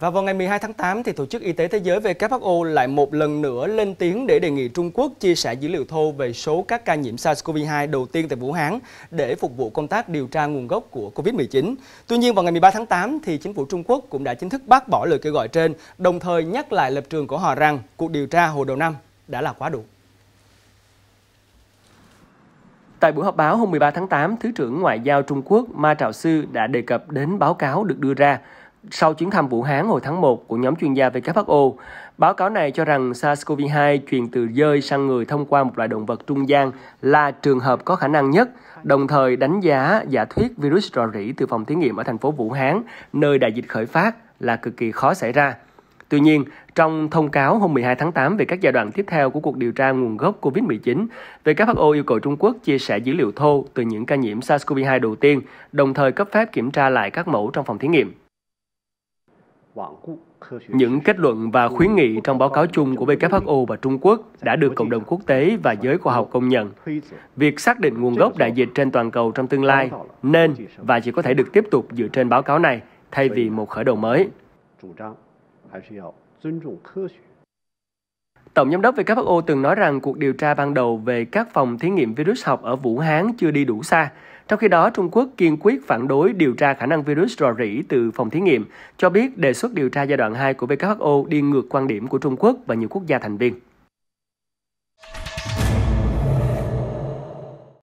Và vào ngày 12 tháng 8 thì Tổ chức Y tế Thế giới WHO lại một lần nữa lên tiếng để đề nghị Trung Quốc chia sẻ dữ liệu thô về số các ca nhiễm SARS-CoV-2 đầu tiên tại Vũ Hán để phục vụ công tác điều tra nguồn gốc của COVID-19. Tuy nhiên vào ngày 13 tháng 8 thì chính phủ Trung Quốc cũng đã chính thức bác bỏ lời kêu gọi trên, đồng thời nhắc lại lập trường của họ rằng cuộc điều tra hồi đầu năm đã là quá đủ. Tại buổi họp báo hôm 13 tháng 8, Thứ trưởng Ngoại giao Trung Quốc Ma Trạo Sư đã đề cập đến báo cáo được đưa ra sau chuyến thăm Vũ Hán hồi tháng 1 của nhóm chuyên gia WHO. Báo cáo này cho rằng SARS-CoV-2 truyền từ dơi sang người thông qua một loại động vật trung gian là trường hợp có khả năng nhất, đồng thời đánh giá giả thuyết virus rò rỉ từ phòng thí nghiệm ở thành phố Vũ Hán, nơi đại dịch khởi phát là cực kỳ khó xảy ra. Tuy nhiên, trong thông cáo hôm 12 tháng 8 về các giai đoạn tiếp theo của cuộc điều tra nguồn gốc COVID-19, WHO yêu cầu Trung Quốc chia sẻ dữ liệu thô từ những ca nhiễm SARS-CoV-2 đầu tiên, đồng thời cấp phép kiểm tra lại các mẫu trong phòng thí nghiệm. Những kết luận và khuyến nghị trong báo cáo chung của WHO và Trung Quốc đã được cộng đồng quốc tế và giới khoa học công nhận. Việc xác định nguồn gốc đại dịch trên toàn cầu trong tương lai nên và chỉ có thể được tiếp tục dựa trên báo cáo này thay vì một khởi đầu mới. Tổng giám đốc WHO từng nói rằng cuộc điều tra ban đầu về các phòng thí nghiệm virus học ở Vũ Hán chưa đi đủ xa trong khi đó, Trung Quốc kiên quyết phản đối điều tra khả năng virus rò rỉ từ phòng thí nghiệm, cho biết đề xuất điều tra giai đoạn 2 của WHO đi ngược quan điểm của Trung Quốc và nhiều quốc gia thành viên.